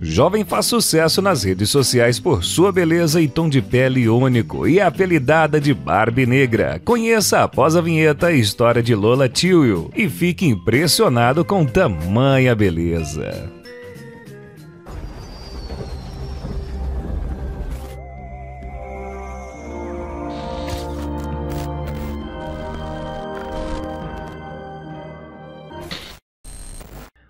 Jovem faz sucesso nas redes sociais por sua beleza e tom de pele único e é apelidada de Barbie Negra. Conheça após a vinheta a história de Lola Tio e fique impressionado com tamanha beleza.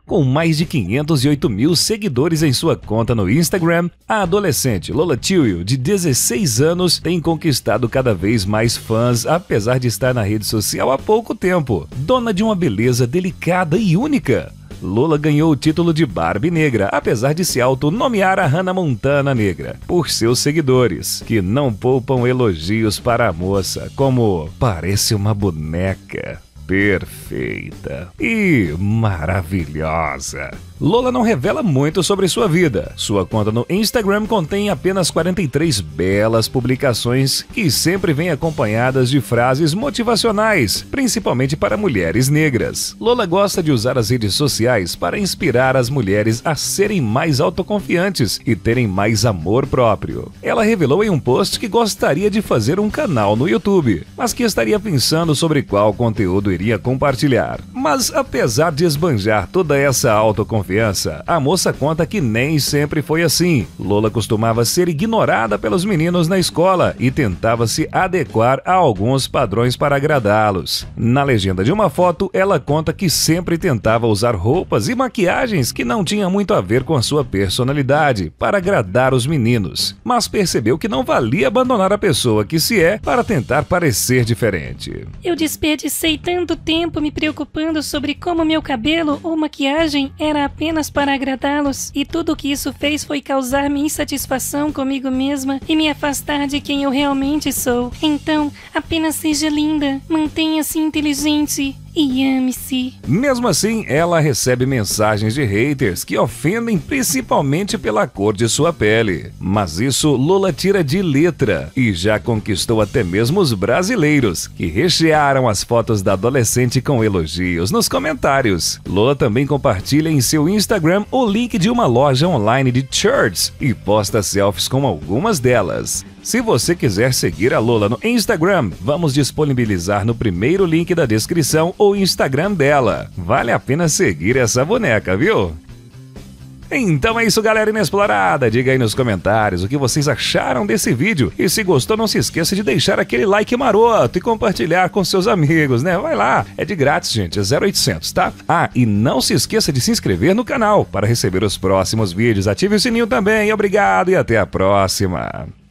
Com mais de 508 mil seguidores em sua conta no Instagram, a adolescente Lola Tio, de 16 anos, tem conquistado cada vez mais fãs, apesar de estar na rede social há pouco tempo. Dona de uma beleza delicada e única, Lola ganhou o título de Barbie Negra, apesar de se autonomear a Hannah Montana Negra, por seus seguidores, que não poupam elogios para a moça, como parece uma boneca perfeita e maravilhosa. Lola não revela muito sobre sua vida. Sua conta no Instagram contém apenas 43 belas publicações que sempre vêm acompanhadas de frases motivacionais, principalmente para mulheres negras. Lola gosta de usar as redes sociais para inspirar as mulheres a serem mais autoconfiantes e terem mais amor próprio. Ela revelou em um post que gostaria de fazer um canal no YouTube, mas que estaria pensando sobre qual conteúdo poderia compartilhar. Mas apesar de esbanjar toda essa autoconfiança, a moça conta que nem sempre foi assim. Lola costumava ser ignorada pelos meninos na escola e tentava se adequar a alguns padrões para agradá-los. Na legenda de uma foto, ela conta que sempre tentava usar roupas e maquiagens que não tinham muito a ver com a sua personalidade para agradar os meninos, mas percebeu que não valia abandonar a pessoa que se é para tentar parecer diferente. Eu desperdicei tanto tanto tempo me preocupando sobre como meu cabelo ou maquiagem era apenas para agradá-los, e tudo o que isso fez foi causar minha insatisfação comigo mesma e me afastar de quem eu realmente sou. Então, apenas seja linda, mantenha-se inteligente, e ame-se. Mesmo assim, ela recebe mensagens de haters que ofendem principalmente pela cor de sua pele. Mas isso Lula tira de letra e já conquistou até mesmo os brasileiros, que rechearam as fotos da adolescente com elogios nos comentários. Lula também compartilha em seu Instagram o link de uma loja online de shirts e posta selfies com algumas delas. Se você quiser seguir a Lola no Instagram, vamos disponibilizar no primeiro link da descrição o Instagram dela. Vale a pena seguir essa boneca, viu? Então é isso, galera inexplorada. Diga aí nos comentários o que vocês acharam desse vídeo. E se gostou, não se esqueça de deixar aquele like maroto e compartilhar com seus amigos, né? Vai lá, é de grátis, gente, é 0800, tá? Ah, e não se esqueça de se inscrever no canal para receber os próximos vídeos. Ative o sininho também. Obrigado e até a próxima.